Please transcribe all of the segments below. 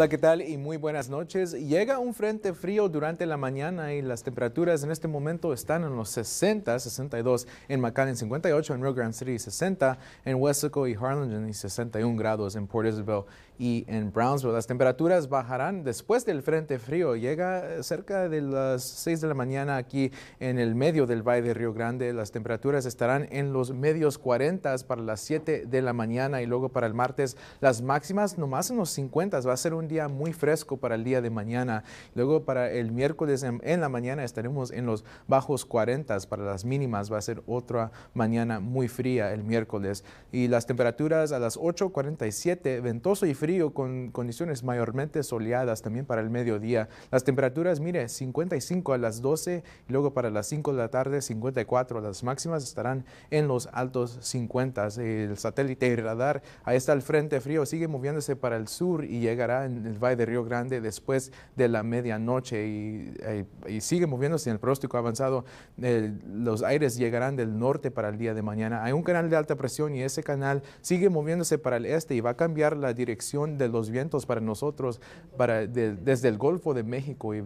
Hola, ¿qué tal? Y muy buenas noches. Llega un frente frío durante la mañana y las temperaturas en este momento están en los 60, 62 en McAllen, 58 en Rio Grande City, 60 en Wesco y Harlingen y 61 grados en Port Isabel y en Brownsville. Las temperaturas bajarán después del frente frío. Llega cerca de las 6 de la mañana aquí en el medio del Valle de Río Grande. Las temperaturas estarán en los medios 40 para las 7 de la mañana y luego para el martes las máximas nomás en los 50. Va a ser un día muy fresco para el día de mañana. Luego para el miércoles en, la mañana estaremos en los bajos 40 para las mínimas. Va a ser otra mañana muy fría el miércoles. Y las temperaturas a las 8.47, ventoso y frío con condiciones mayormente soleadas también para el mediodía. Las temperaturas, mire, 55 a las 12 y luego para las 5 de la tarde 54. Las máximas estarán en los altos 50. El satélite y radar, ahí está el frente frío, sigue moviéndose para el sur y llegará el Valle de Río Grande después de la medianoche y, eh, sigue moviéndose en el pronóstico avanzado. Eh, los aires llegarán del norte para el día de mañana. Hay un canal de alta presión y ese canal sigue moviéndose para el este y va a cambiar la dirección de los vientos para nosotros para desde el Golfo de México y,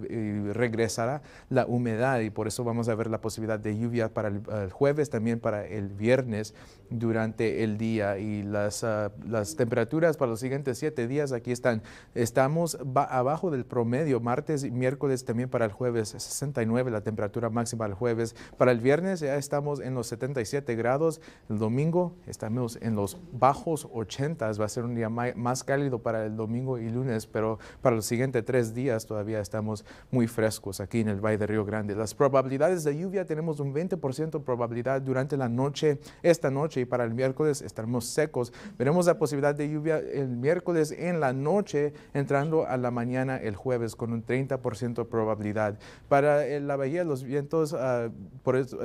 regresará la humedad y por eso vamos a ver la posibilidad de lluvia para el, jueves, también para el viernes durante el día y las, ah, las temperaturas para los siguientes siete días aquí están Estamos abajo del promedio, martes y miércoles también para el jueves, 69 la temperatura máxima el jueves. Para el viernes ya estamos en los 77 grados, el domingo estamos en los bajos 80, va a ser un día más cálido para el domingo y lunes, pero para los siguientes tres días todavía estamos muy frescos aquí en el Valle de Río Grande. Las probabilidades de lluvia tenemos un 20% de probabilidad durante la noche, esta noche y para el miércoles estaremos secos. Veremos la posibilidad de lluvia el miércoles en la noche entrando a la mañana el jueves con un 30% de probabilidad. Para eh, la bahía, los vientos, ah,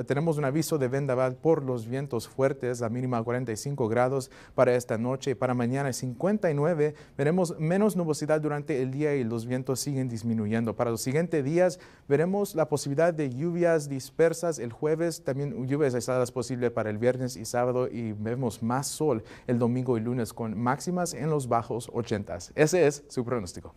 tenemos un aviso de vendaval por los vientos fuertes, la mínima 45 grados para esta noche. Para mañana 59, veremos menos nubosidad durante el día y los vientos siguen disminuyendo. Para los siguientes días, veremos la posibilidad de lluvias dispersas el jueves, también lluvias aisladas posible para el viernes y sábado y vemos más sol el domingo y lunes con máximas en los bajos 80. Ese es su pronóstico.